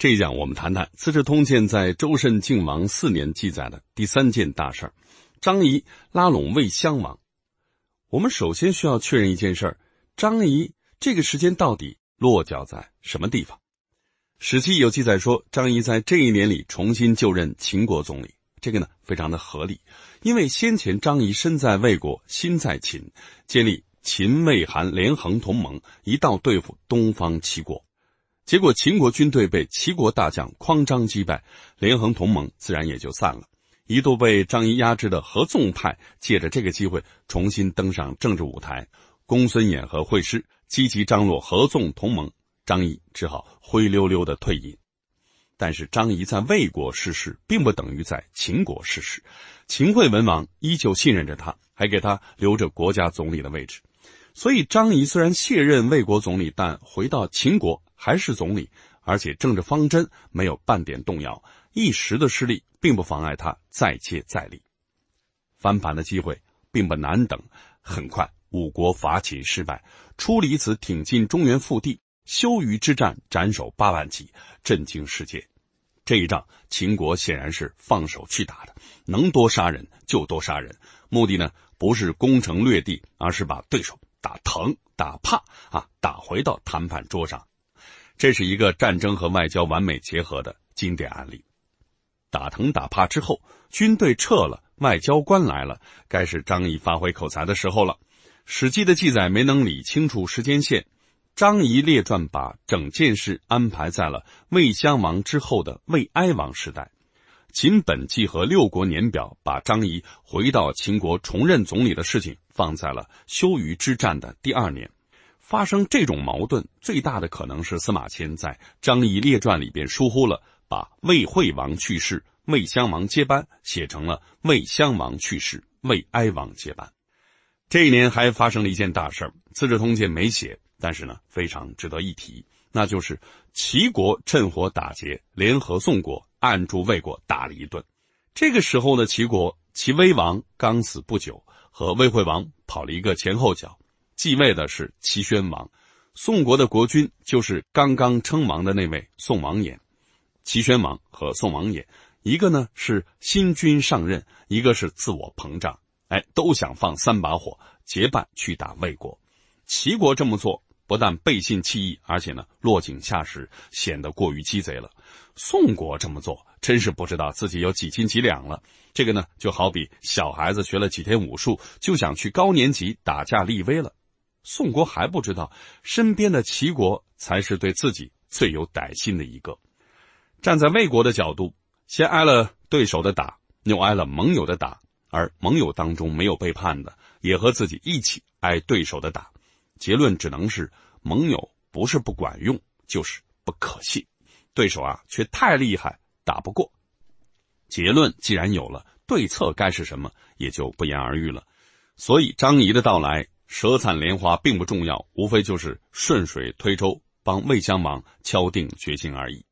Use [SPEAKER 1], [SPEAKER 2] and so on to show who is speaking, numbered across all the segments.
[SPEAKER 1] 这一讲我们谈谈《资治通鉴》在周慎靖王四年记载的第三件大事儿：张仪拉拢魏襄王。我们首先需要确认一件事儿：张仪这个时间到底落脚在什么地方？《史记》有记载说，张仪在这一年里重新就任秦国总理，这个呢非常的合理，因为先前张仪身在魏国，心在秦，建立秦魏韩联横同盟，一道对付东方齐国。结果，秦国军队被齐国大将匡章击败，连横同盟自然也就散了。一度被张仪压制的合纵派借着这个机会重新登上政治舞台，公孙衍和惠施积极张罗合纵同盟，张仪只好灰溜溜的退隐。但是，张仪在魏国逝世，并不等于在秦国逝世。秦惠文王依旧信任着他，还给他留着国家总理的位置。所以，张仪虽然卸任魏国总理，但回到秦国还是总理，而且政治方针没有半点动摇。一时的失利并不妨碍他再接再厉，翻盘的机会并不难等。很快，五国伐秦失败，出离子挺进中原腹地，休鱼之战斩首八万级，震惊世界。这一仗，秦国显然是放手去打的，能多杀人就多杀人，目的呢，不是攻城略地，而是把对手。打疼打怕啊，打回到谈判桌上，这是一个战争和外交完美结合的经典案例。打疼打怕之后，军队撤了，外交官来了，该是张仪发挥口才的时候了。《史记》的记载没能理清楚时间线，《张仪列传》把整件事安排在了魏襄王之后的魏哀王时代。《秦本纪》和《六国年表》把张仪回到秦国重任总理的事情放在了休于之战的第二年，发生这种矛盾最大的可能是司马迁在《张仪列传》里边疏忽了，把魏惠王去世魏襄王接班写成了魏襄王去世魏哀王接班。这一年还发生了一件大事儿，《资治通鉴》没写，但是呢非常值得一提，那就是齐国趁火打劫，联合宋国。按住魏国打了一顿，这个时候呢，齐国齐威王刚死不久，和魏惠王跑了一个前后脚，继位的是齐宣王，宋国的国君就是刚刚称王的那位宋王衍，齐宣王和宋王衍，一个呢是新君上任，一个是自我膨胀，哎，都想放三把火，结伴去打魏国，齐国这么做。不但背信弃义，而且呢落井下石，显得过于鸡贼了。宋国这么做，真是不知道自己有几斤几两了。这个呢，就好比小孩子学了几天武术，就想去高年级打架立威了。宋国还不知道，身边的齐国才是对自己最有歹心的一个。站在魏国的角度，先挨了对手的打，又挨了盟友的打，而盟友当中没有背叛的，也和自己一起挨对手的打。结论只能是：盟友不是不管用，就是不可信；对手啊，却太厉害，打不过。结论既然有了，对策该是什么，也就不言而喻了。所以张仪的到来，舌灿莲花并不重要，无非就是顺水推舟，帮魏襄王敲定决心而已。《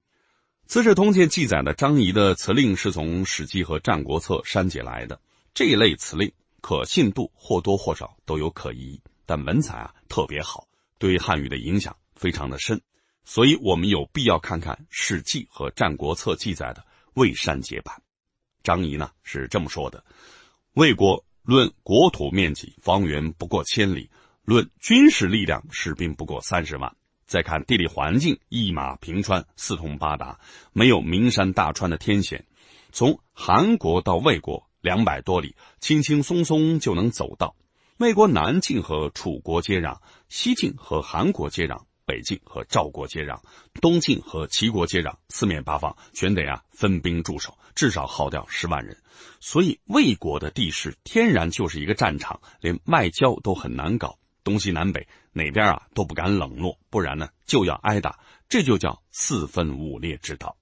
[SPEAKER 1] 资治通鉴》记载的张仪的辞令，是从《史记》和《战国策》删解来的。这类辞令可信度或多或少都有可疑，但文采啊。特别好，对汉语的影响非常的深，所以我们有必要看看《史记》和《战国策》记载的魏山结版。张仪呢是这么说的：魏国论国土面积，方圆不过千里；论军事力量，士兵不过三十万。再看地理环境，一马平川，四通八达，没有名山大川的天险。从韩国到魏国两百多里，轻轻松松就能走到。魏国南境和楚国接壤，西晋和韩国接壤，北晋和赵国接壤，东晋和齐国接壤，四面八方全得啊分兵驻守，至少耗掉十万人。所以魏国的地势天然就是一个战场，连外交都很难搞。东西南北哪边啊都不敢冷落，不然呢就要挨打。这就叫四分五裂之道，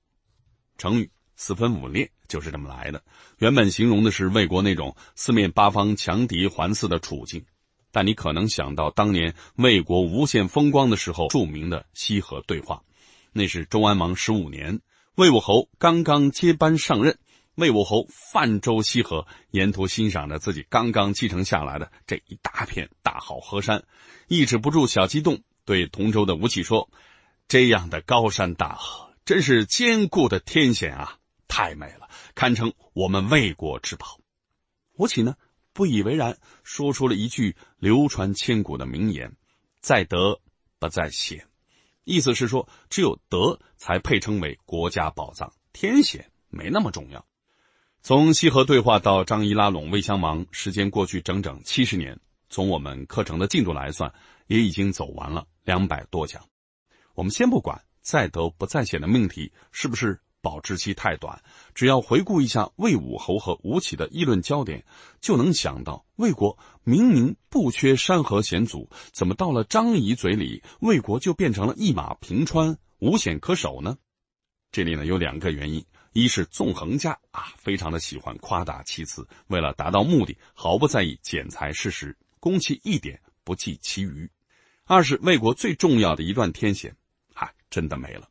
[SPEAKER 1] 成语。四分五裂就是这么来的。原本形容的是魏国那种四面八方强敌环伺的处境，但你可能想到当年魏国无限风光的时候，著名的西河对话。那是周安王十五年，魏武侯刚刚接班上任，魏武侯泛舟西河，沿途欣赏着自己刚刚继承下来的这一大片大好河山，抑制不住小激动，对同舟的吴起说：“这样的高山大河，真是坚固的天险啊！”太美了，堪称我们魏国之宝。吴起呢不以为然，说出了一句流传千古的名言：“在德不在险。”意思是说，只有德才配称为国家宝藏，天险没那么重要。从西河对话到张仪拉拢魏襄王，时间过去整整七十年。从我们课程的进度来算，也已经走完了两百多讲。我们先不管“在德不在险”的命题是不是。保质期太短，只要回顾一下魏武侯和吴起的议论焦点，就能想到魏国明明不缺山河险阻，怎么到了张仪嘴里，魏国就变成了一马平川，无险可守呢？这里呢有两个原因：一是纵横家啊，非常的喜欢夸大其词，为了达到目的，毫不在意剪裁事实，攻其一点不计其余；二是魏国最重要的一段天险，啊，真的没了。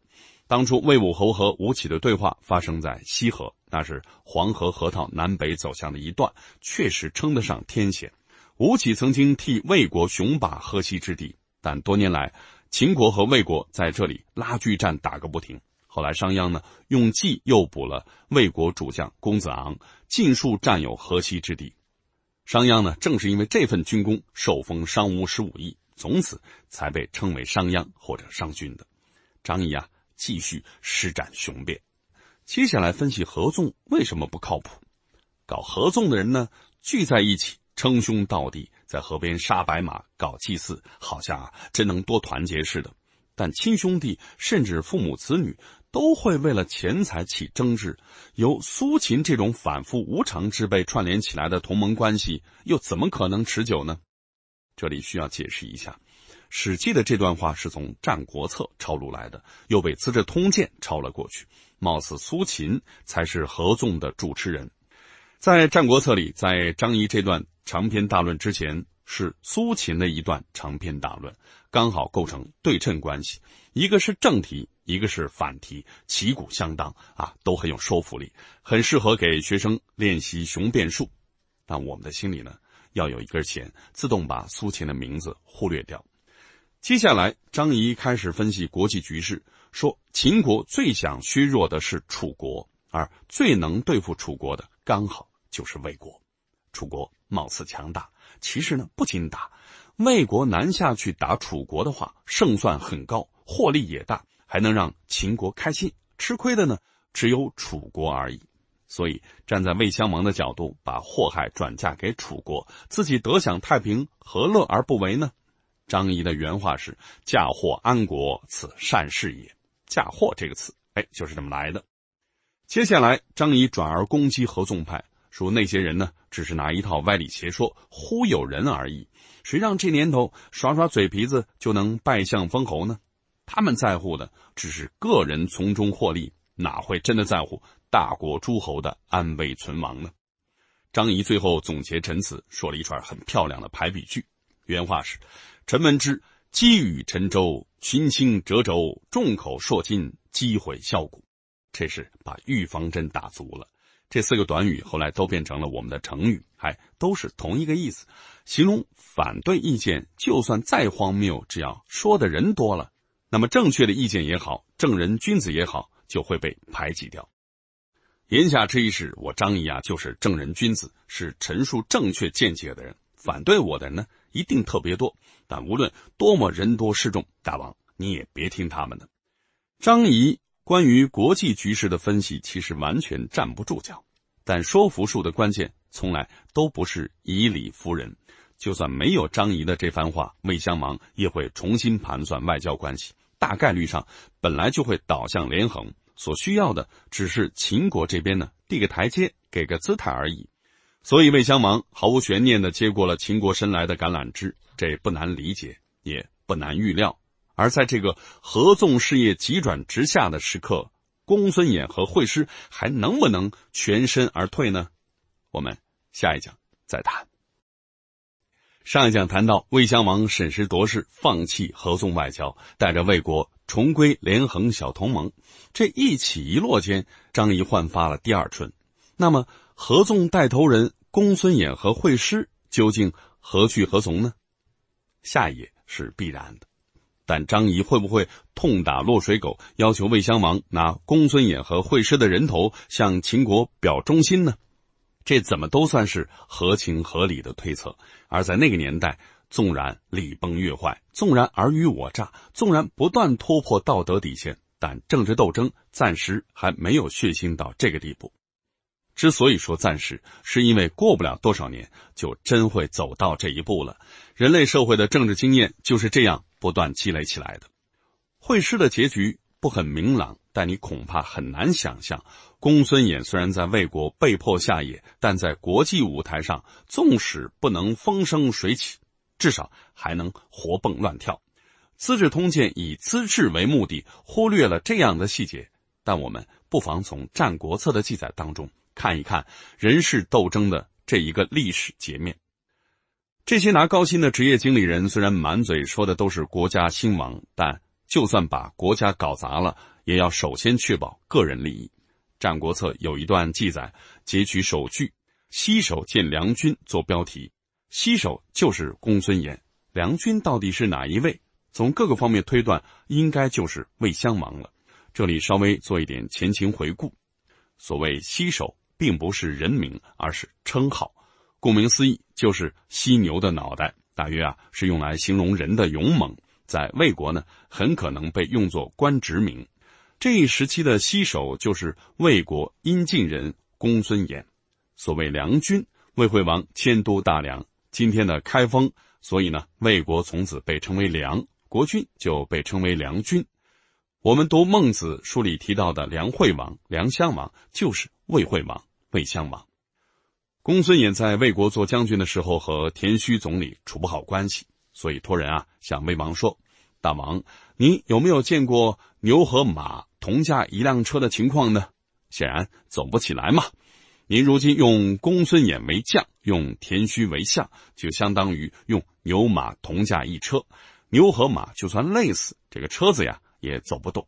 [SPEAKER 1] 当初魏武侯和吴起的对话发生在西河，那是黄河河套南北走向的一段，确实称得上天险。吴起曾经替魏国雄霸河西之地，但多年来秦国和魏国在这里拉锯战打个不停。后来商鞅呢用计诱捕了魏国主将公子昂，尽数占有河西之地。商鞅呢正是因为这份军功，受封商吴十五邑，从此才被称为商鞅或者商君的。张仪啊。继续施展雄辩。接下来分析合纵为什么不靠谱？搞合纵的人呢，聚在一起称兄道弟，在河边杀白马搞祭祀，好像啊真能多团结似的。但亲兄弟，甚至父母子女，都会为了钱财起争执。由苏秦这种反复无常之辈串联起来的同盟关系，又怎么可能持久呢？这里需要解释一下。《史记》的这段话是从《战国策》抄录来的，又被《资治通鉴》抄了过去。貌似苏秦才是合纵的主持人，在《战国策》里，在张仪这段长篇大论之前，是苏秦的一段长篇大论，刚好构成对称关系，一个是正题，一个是反题，旗鼓相当啊，都很有说服力，很适合给学生练习雄辩术。但我们的心里呢，要有一根弦，自动把苏秦的名字忽略掉。接下来，张仪开始分析国际局势，说：“秦国最想削弱的是楚国，而最能对付楚国的，刚好就是魏国。楚国貌似强大，其实呢不仅打。魏国南下去打楚国的话，胜算很高，获利也大，还能让秦国开心。吃亏的呢，只有楚国而已。所以，站在魏襄王的角度，把祸害转嫁给楚国，自己得享太平，何乐而不为呢？”张仪的原话是：“嫁祸安国，此善事也。”“嫁祸”这个词，哎，就是这么来的。接下来，张仪转而攻击合纵派，说那些人呢，只是拿一套歪理邪说忽悠人而已。谁让这年头耍耍嘴皮子就能拜相封侯呢？他们在乎的只是个人从中获利，哪会真的在乎大国诸侯的安危存亡呢？张仪最后总结陈词，说了一串很漂亮的排比句，原话是。陈文之，积雨沉舟，群星折轴，众口铄金，积毁销骨。这是把预防针打足了。这四个短语后来都变成了我们的成语，还都是同一个意思，形容反对意见就算再荒谬，只要说的人多了，那么正确的意见也好，正人君子也好，就会被排挤掉。言下之意是，我张仪啊，就是正人君子，是陈述正确见解的人，反对我的人呢？一定特别多，但无论多么人多势众，大王你也别听他们的。张仪关于国际局势的分析其实完全站不住脚，但说服术的关键从来都不是以理服人。就算没有张仪的这番话，魏襄王也会重新盘算外交关系，大概率上本来就会倒向连横，所需要的只是秦国这边呢递个台阶，给个姿态而已。所以魏襄王毫无悬念的接过了秦国伸来的橄榄枝，这不难理解，也不难预料。而在这个合纵事业急转直下的时刻，公孙衍和惠施还能不能全身而退呢？我们下一讲再谈。上一讲谈到魏襄王审时度势，放弃合纵外交，带着魏国重归连横小同盟。这一起一落间，张仪焕发了第二春。那么？合纵带头人公孙衍和会师究竟何去何从呢？下野是必然的，但张仪会不会痛打落水狗，要求魏襄王拿公孙衍和会师的人头向秦国表忠心呢？这怎么都算是合情合理的推测。而在那个年代，纵然礼崩乐坏，纵然尔虞我诈，纵然不断突破道德底线，但政治斗争暂时还没有血腥到这个地步。之所以说暂时，是因为过不了多少年，就真会走到这一步了。人类社会的政治经验就是这样不断积累起来的。会师的结局不很明朗，但你恐怕很难想象，公孙衍虽然在魏国被迫下野，但在国际舞台上，纵使不能风生水起，至少还能活蹦乱跳。《资治通鉴》以资治为目的，忽略了这样的细节，但我们不妨从《战国策》的记载当中。看一看人事斗争的这一个历史截面，这些拿高薪的职业经理人虽然满嘴说的都是国家兴亡，但就算把国家搞砸了，也要首先确保个人利益。《战国策》有一段记载，截取首句“西首见梁军”做标题。西首就是公孙衍，梁军到底是哪一位？从各个方面推断，应该就是魏襄王了。这里稍微做一点前情回顾，所谓西首。并不是人名，而是称号。顾名思义，就是犀牛的脑袋。大约啊，是用来形容人的勇猛。在魏国呢，很可能被用作官职名。这一时期的西首就是魏国阴晋人公孙衍。所谓梁军，魏惠王迁都大梁，今天的开封。所以呢，魏国从此被称为梁国，君就被称为梁军。我们读《孟子》书里提到的梁惠王、梁襄王，就是魏惠王、魏襄王。公孙衍在魏国做将军的时候，和田虚总理处不好关系，所以托人啊向魏王说：“大王，您有没有见过牛和马同驾一辆车的情况呢？显然走不起来嘛。您如今用公孙衍为将，用田虚为相，就相当于用牛马同驾一车，牛和马就算累死，这个车子呀。”也走不动，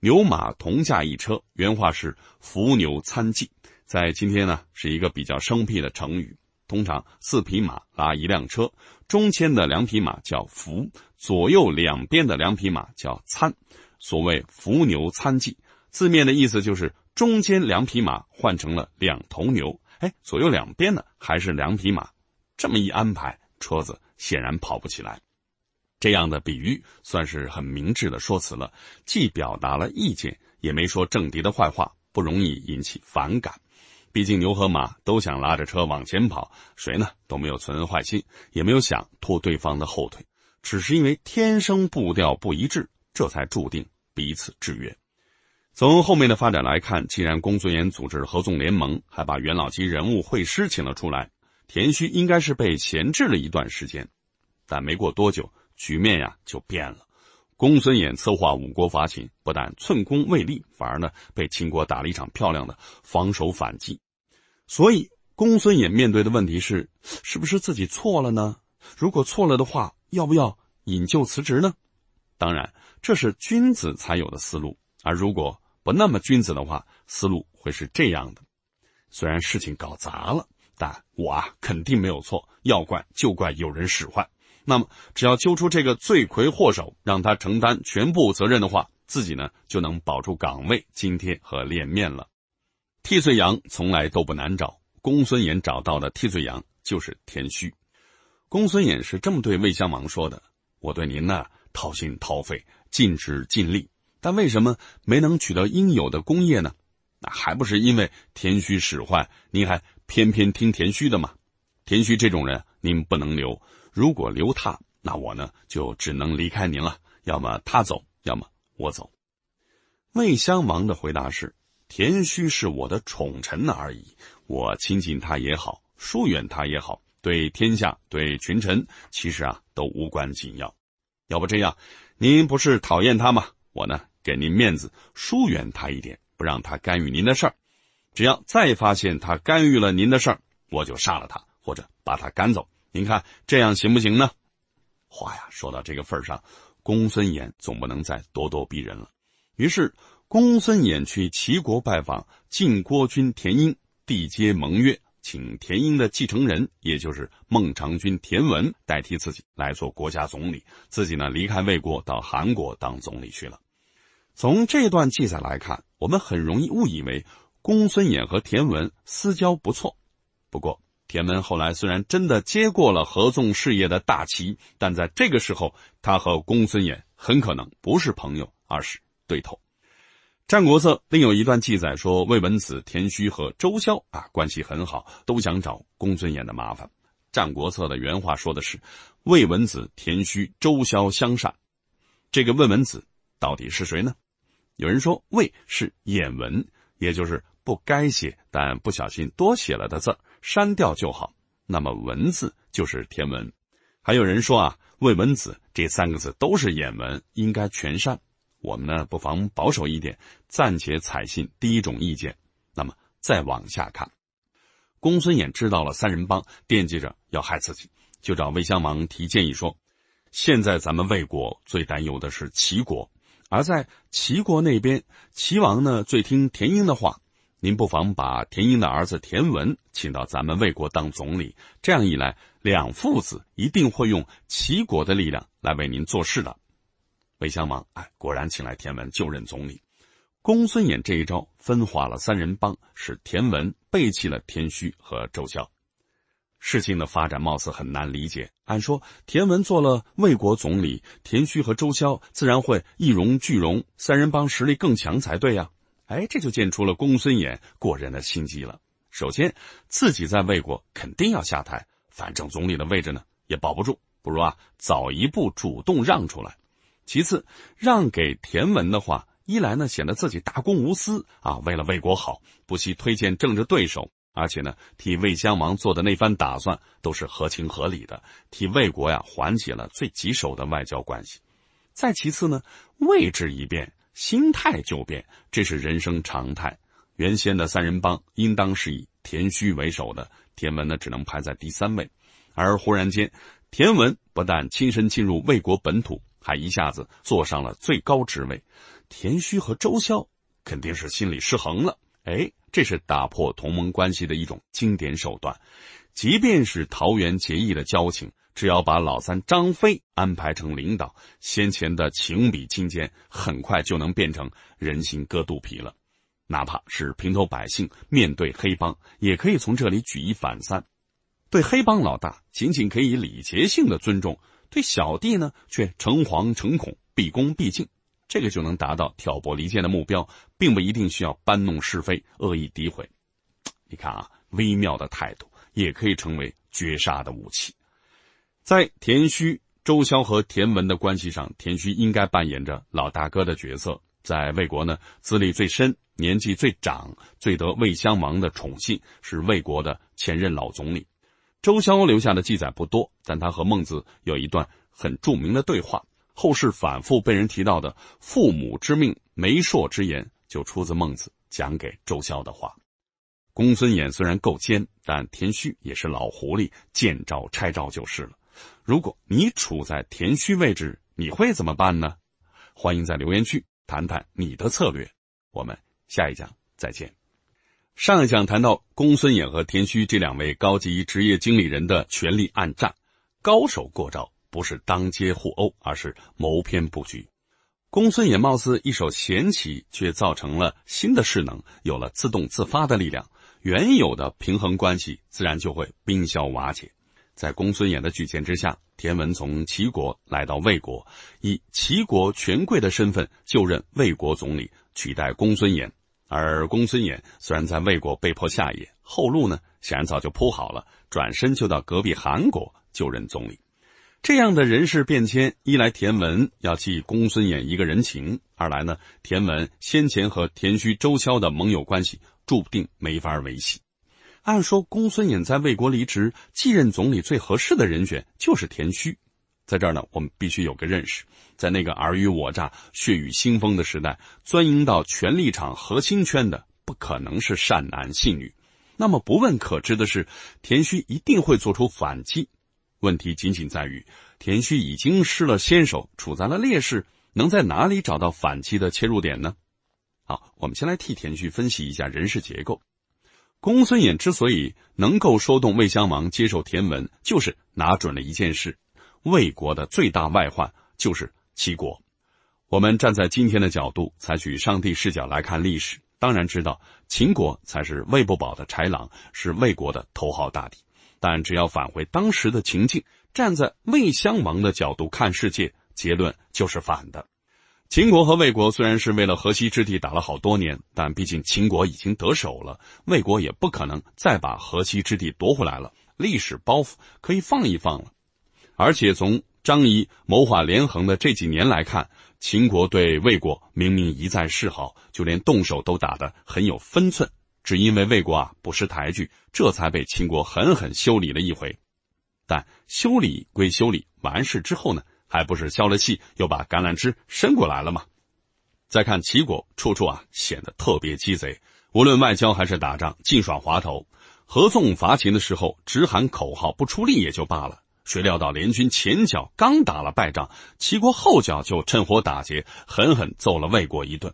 [SPEAKER 1] 牛马同驾一车，原话是“伏牛参祭，在今天呢是一个比较生僻的成语。通常四匹马拉一辆车，中间的两匹马叫“伏，左右两边的两匹马叫“参。所谓“伏牛参祭，字面的意思就是中间两匹马换成了两头牛，哎，左右两边呢还是两匹马，这么一安排，车子显然跑不起来。这样的比喻算是很明智的说辞了，既表达了意见，也没说政敌的坏话，不容易引起反感。毕竟牛和马都想拉着车往前跑，谁呢都没有存坏心，也没有想拖对方的后腿，只是因为天生步调不一致，这才注定彼此制约。从后面的发展来看，既然公孙衍组织合纵联盟，还把元老级人物会师请了出来，田虚应该是被闲置了一段时间，但没过多久。局面呀就变了，公孙衍策划五国伐秦，不但寸功未立，反而呢被秦国打了一场漂亮的防守反击。所以公孙衍面对的问题是：是不是自己错了呢？如果错了的话，要不要引咎辞职呢？当然，这是君子才有的思路。而如果不那么君子的话，思路会是这样的：虽然事情搞砸了，但我啊肯定没有错，要怪就怪有人使唤。那么，只要揪出这个罪魁祸首，让他承担全部责任的话，自己呢就能保住岗位、津贴和脸面了。替罪羊从来都不难找，公孙衍找到的替罪羊就是田虚。公孙衍是这么对魏襄王说的：“我对您呢掏心掏肺、尽职尽力，但为什么没能取得应有的功业呢？那还不是因为田虚使坏，您还偏偏听田虚的嘛？田虚这种人，您不能留。”如果留他，那我呢就只能离开您了。要么他走，要么我走。魏襄王的回答是：“田须是我的宠臣而已，我亲近他也好，疏远他也好，对天下、对群臣，其实啊都无关紧要。要不这样，您不是讨厌他吗？我呢给您面子，疏远他一点，不让他干预您的事儿。只要再发现他干预了您的事儿，我就杀了他，或者把他赶走。”您看这样行不行呢？话呀说到这个份上，公孙衍总不能再咄咄逼人了。于是，公孙衍去齐国拜访晋国君田婴，缔结盟约，请田婴的继承人，也就是孟尝君田文代替自己来做国家总理，自己呢离开魏国到韩国当总理去了。从这段记载来看，我们很容易误以为公孙衍和田文私交不错。不过，田文后来虽然真的接过了合纵事业的大旗，但在这个时候，他和公孙衍很可能不是朋友，而是对头。《战国策》另有一段记载说，魏文子田须和周萧啊关系很好，都想找公孙衍的麻烦。《战国策》的原话说的是：“魏文子田须、周萧相善。”这个魏文子到底是谁呢？有人说“魏”是眼文，也就是不该写但不小心多写了的字儿。删掉就好。那么文字就是天文。还有人说啊，魏文子这三个字都是衍文，应该全删。我们呢，不妨保守一点，暂且采信第一种意见。那么再往下看，公孙衍知道了三人帮惦记着要害自己，就找魏襄王提建议说：现在咱们魏国最担忧的是齐国，而在齐国那边，齐王呢最听田婴的话。您不妨把田英的儿子田文请到咱们魏国当总理，这样一来，两父子一定会用齐国的力量来为您做事的。魏襄王，哎，果然请来田文就任总理。公孙衍这一招分化了三人帮，使田文背弃了田虚和周潇。事情的发展貌似很难理解。按说，田文做了魏国总理，田虚和周潇自然会一荣俱荣，三人帮实力更强才对呀。哎，这就见出了公孙衍过人的心机了。首先，自己在魏国肯定要下台，反正总理的位置呢也保不住，不如啊早一步主动让出来。其次，让给田文的话，一来呢显得自己大公无私啊，为了魏国好，不惜推荐政治对手，而且呢替魏襄王做的那番打算都是合情合理的，替魏国呀缓解了最棘手的外交关系。再其次呢，位置一变。心态就变，这是人生常态。原先的三人帮应当是以田虚为首的，田文呢只能排在第三位。而忽然间，田文不但亲身进入魏国本土，还一下子坐上了最高职位。田虚和周潇肯定是心理失衡了。哎，这是打破同盟关系的一种经典手段，即便是桃园结义的交情。只要把老三张飞安排成领导，先前的情比金坚很快就能变成人心割肚皮了。哪怕是平头百姓面对黑帮，也可以从这里举一反三。对黑帮老大，仅仅可以礼节性的尊重；对小弟呢，却诚惶诚恐、毕恭毕敬。这个就能达到挑拨离间的目标，并不一定需要搬弄是非、恶意诋毁。你看啊，微妙的态度也可以成为绝杀的武器。在田虚、周萧和田文的关系上，田虚应该扮演着老大哥的角色。在魏国呢，资历最深，年纪最长，最得魏襄王的宠信，是魏国的前任老总理。周萧留下的记载不多，但他和孟子有一段很著名的对话，后世反复被人提到的“父母之命，媒妁之言”就出自孟子讲给周萧的话。公孙衍虽然够奸，但田虚也是老狐狸，见招拆招就是了。如果你处在田虚位置，你会怎么办呢？欢迎在留言区谈谈你的策略。我们下一讲再见。上一讲谈到公孙衍和田虚这两位高级职业经理人的权力暗战，高手过招不是当街互殴，而是谋篇布局。公孙衍貌似一手闲棋，却造成了新的势能，有了自动自发的力量，原有的平衡关系自然就会冰消瓦解。在公孙衍的举荐之下，田文从齐国来到魏国，以齐国权贵的身份就任魏国总理，取代公孙衍。而公孙衍虽然在魏国被迫下野，后路呢显然早就铺好了，转身就到隔壁韩国就任总理。这样的人事变迁，一来田文要记公孙衍一个人情，二来呢，田文先前和田须、周霄的盟友关系注定没法维系。按说，公孙衍在魏国离职继任总理最合适的人选就是田须。在这儿呢，我们必须有个认识：在那个尔虞我诈、血雨腥风的时代，钻营到权力场核心圈的不可能是善男信女。那么不问可知的是，田须一定会做出反击。问题仅仅在于，田须已经失了先手，处在了劣势，能在哪里找到反击的切入点呢？好，我们先来替田须分析一下人事结构。公孙衍之所以能够说动魏襄王接受田文，就是拿准了一件事：魏国的最大外患就是齐国。我们站在今天的角度，采取上帝视角来看历史，当然知道秦国才是魏不保的豺狼，是魏国的头号大敌。但只要返回当时的情境，站在魏襄王的角度看世界，结论就是反的。秦国和魏国虽然是为了河西之地打了好多年，但毕竟秦国已经得手了，魏国也不可能再把河西之地夺回来了，历史包袱可以放一放了。而且从张仪谋划连横的这几年来看，秦国对魏国明明一再示好，就连动手都打得很有分寸，只因为魏国啊不识抬举，这才被秦国狠狠修理了一回。但修理归修理，完事之后呢？还不是消了气，又把橄榄枝伸过来了吗？再看齐国，处处啊显得特别鸡贼，无论外交还是打仗，尽耍滑头。合纵伐秦的时候，只喊口号不出力也就罢了，谁料到联军前脚刚打了败仗，齐国后脚就趁火打劫，狠狠揍了魏国一顿。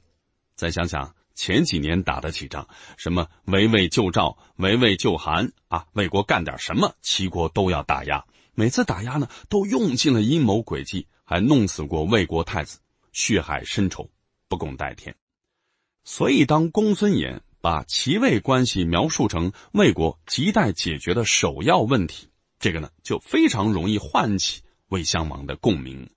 [SPEAKER 1] 再想想前几年打得起仗，什么围魏救赵、围魏救韩啊，魏国干点什么，齐国都要打压。每次打压呢，都用尽了阴谋诡计，还弄死过魏国太子，血海深仇，不共戴天。所以，当公孙衍把齐魏关系描述成魏国亟待解决的首要问题，这个呢，就非常容易唤起魏襄王的共鸣。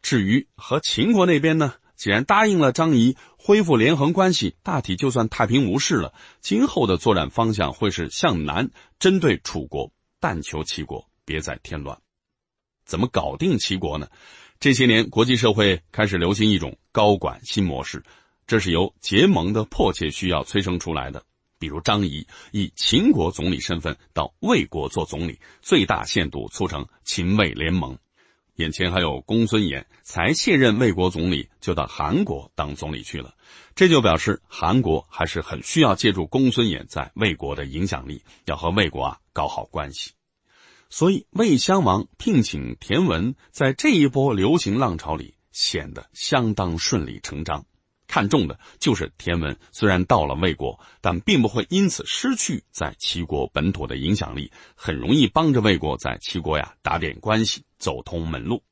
[SPEAKER 1] 至于和秦国那边呢，既然答应了张仪恢复连横关系，大体就算太平无事了。今后的作战方向会是向南，针对楚国，但求齐国。别再添乱，怎么搞定齐国呢？这些年，国际社会开始流行一种高管新模式，这是由结盟的迫切需要催生出来的。比如张仪以秦国总理身份到魏国做总理，最大限度促成秦魏联盟。眼前还有公孙衍，才卸任魏国总理就到韩国当总理去了，这就表示韩国还是很需要借助公孙衍在魏国的影响力，要和魏国啊搞好关系。所以，魏襄王聘请田文，在这一波流行浪潮里显得相当顺理成章。看中的就是田文，虽然到了魏国，但并不会因此失去在齐国本土的影响力，很容易帮着魏国在齐国呀打点关系，走通门路。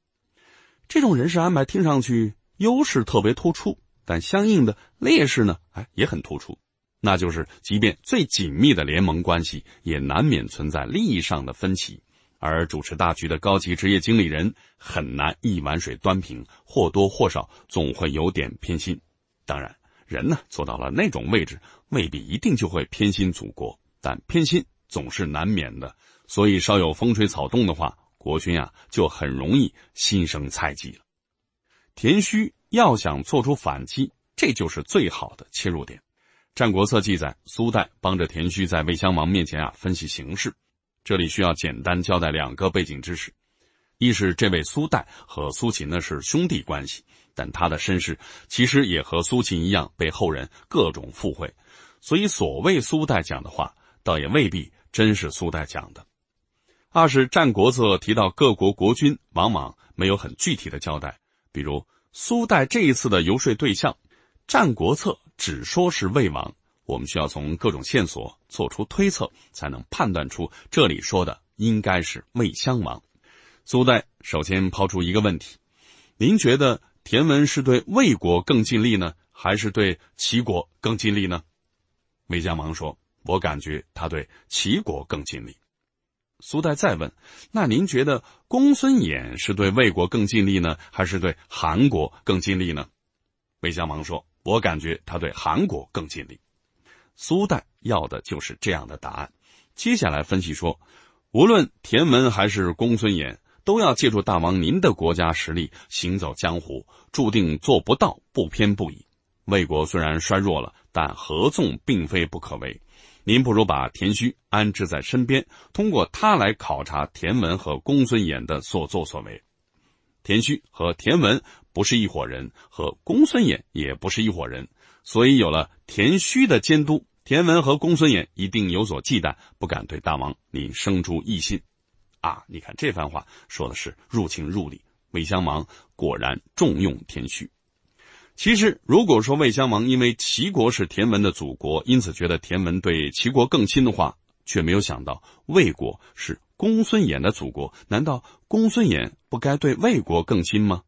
[SPEAKER 1] 这种人事安排听上去优势特别突出，但相应的劣势呢？哎，也很突出，那就是即便最紧密的联盟关系，也难免存在利益上的分歧。而主持大局的高级职业经理人很难一碗水端平，或多或少总会有点偏心。当然，人呢做到了那种位置，未必一定就会偏心祖国，但偏心总是难免的。所以，稍有风吹草动的话，国君啊就很容易心生猜忌了。田须要想做出反击，这就是最好的切入点。《战国策》记载，苏代帮着田须在魏襄王面前啊分析形势。这里需要简单交代两个背景知识，一是这位苏代和苏秦呢是兄弟关系，但他的身世其实也和苏秦一样被后人各种附会，所以所谓苏代讲的话，倒也未必真是苏代讲的。二是《战国策》提到各国国君往往没有很具体的交代，比如苏代这一次的游说对象，《战国策》只说是魏王。我们需要从各种线索做出推测，才能判断出这里说的应该是魏襄王。苏代首先抛出一个问题：您觉得田文是对魏国更尽力呢，还是对齐国更尽力呢？魏襄王说：“我感觉他对齐国更尽力。”苏代再问：“那您觉得公孙衍是对魏国更尽力呢，还是对韩国更尽力呢？”魏襄王说：“我感觉他对韩国更尽力。”苏代要的就是这样的答案。接下来分析说，无论田文还是公孙衍，都要借助大王您的国家实力行走江湖，注定做不到不偏不倚。魏国虽然衰弱了，但合纵并非不可为。您不如把田须安置在身边，通过他来考察田文和公孙衍的所作所为。田须和田文不是一伙人，和公孙衍也不是一伙人。所以有了田虚的监督，田文和公孙衍一定有所忌惮，不敢对大王你生出异心。啊，你看这番话说的是入情入理。魏襄王果然重用田虚。其实，如果说魏襄王因为齐国是田文的祖国，因此觉得田文对齐国更亲的话，却没有想到魏国是公孙衍的祖国。难道公孙衍不该对魏国更亲吗？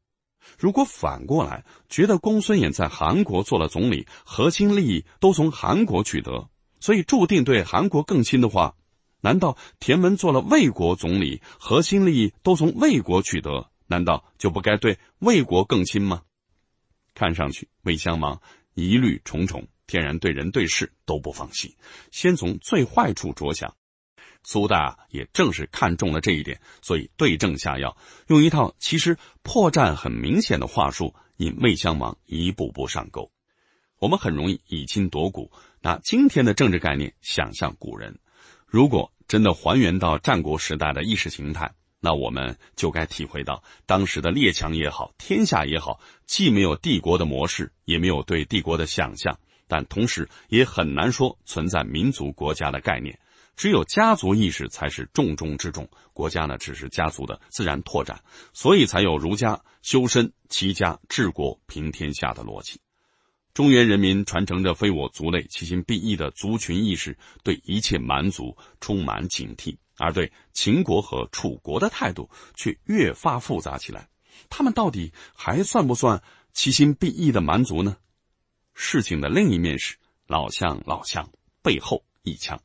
[SPEAKER 1] 如果反过来觉得公孙衍在韩国做了总理，核心利益都从韩国取得，所以注定对韩国更亲的话，难道田文做了魏国总理，核心利益都从魏国取得，难道就不该对魏国更亲吗？看上去魏襄王疑虑重重，天然对人对事都不放心，先从最坏处着想。苏大也正是看中了这一点，所以对症下药，用一套其实破绽很明显的话术，引魏襄王一步步上钩。我们很容易以今夺古，拿今天的政治概念想象古人。如果真的还原到战国时代的意识形态，那我们就该体会到，当时的列强也好，天下也好，既没有帝国的模式，也没有对帝国的想象，但同时也很难说存在民族国家的概念。只有家族意识才是重中之重，国家呢只是家族的自然拓展，所以才有儒家修身齐家治国平天下的逻辑。中原人民传承着“非我族类，其心必异”的族群意识，对一切蛮族充满警惕，而对秦国和楚国的态度却越发复杂起来。他们到底还算不算“其心必异”的蛮族呢？事情的另一面是老乡，老乡背后一枪。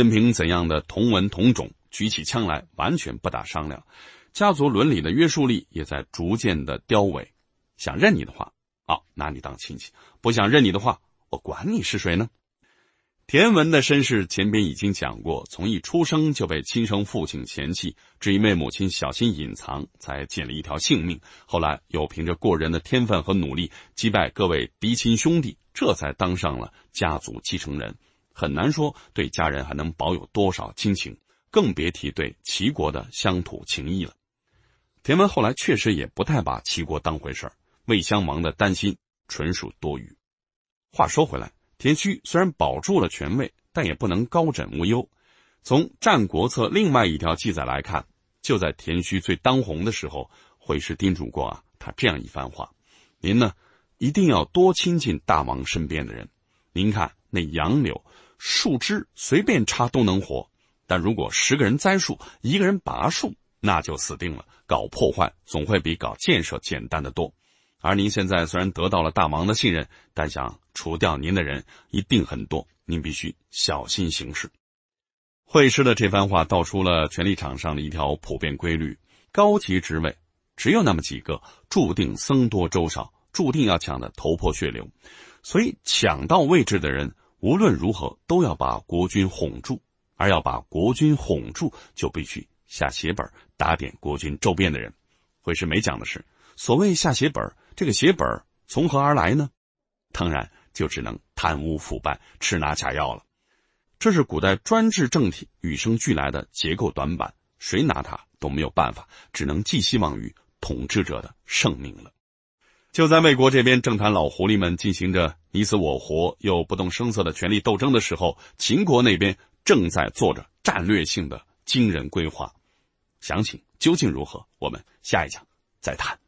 [SPEAKER 1] 任凭怎样的同文同种，举起枪来完全不打商量。家族伦理的约束力也在逐渐的凋萎。想认你的话，哦，拿你当亲戚；不想认你的话，我管你是谁呢？田文的身世前边已经讲过，从一出生就被亲生父亲嫌弃，只因为母亲小心隐藏才捡了一条性命。后来又凭着过人的天分和努力，击败各位嫡亲兄弟，这才当上了家族继承人。很难说对家人还能保有多少亲情，更别提对齐国的乡土情谊了。田文后来确实也不太把齐国当回事儿，魏襄王的担心纯属多余。话说回来，田须虽然保住了权位，但也不能高枕无忧。从《战国策》另外一条记载来看，就在田须最当红的时候，惠师叮嘱过啊他这样一番话：“您呢，一定要多亲近大王身边的人。您看那杨柳。”树枝随便插都能活，但如果十个人栽树，一个人拔树，那就死定了。搞破坏总会比搞建设简单的多。而您现在虽然得到了大王的信任，但想除掉您的人一定很多，您必须小心行事。会师的这番话道出了权力场上的一条普遍规律：高级职位只有那么几个，注定僧多粥少，注定要抢的头破血流。所以，抢到位置的人。无论如何都要把国君哄住，而要把国君哄住，就必须下血本打点国君周边的人。会师没讲的是，所谓下血本，这个血本从何而来呢？当然，就只能贪污腐败、吃拿卡要了。这是古代专制政体与生俱来的结构短板，谁拿它都没有办法，只能寄希望于统治者的圣明了。就在魏国这边，政坛老狐狸们进行着你死我活又不动声色的权力斗争的时候，秦国那边正在做着战略性的惊人规划，详情究竟如何，我们下一讲再谈。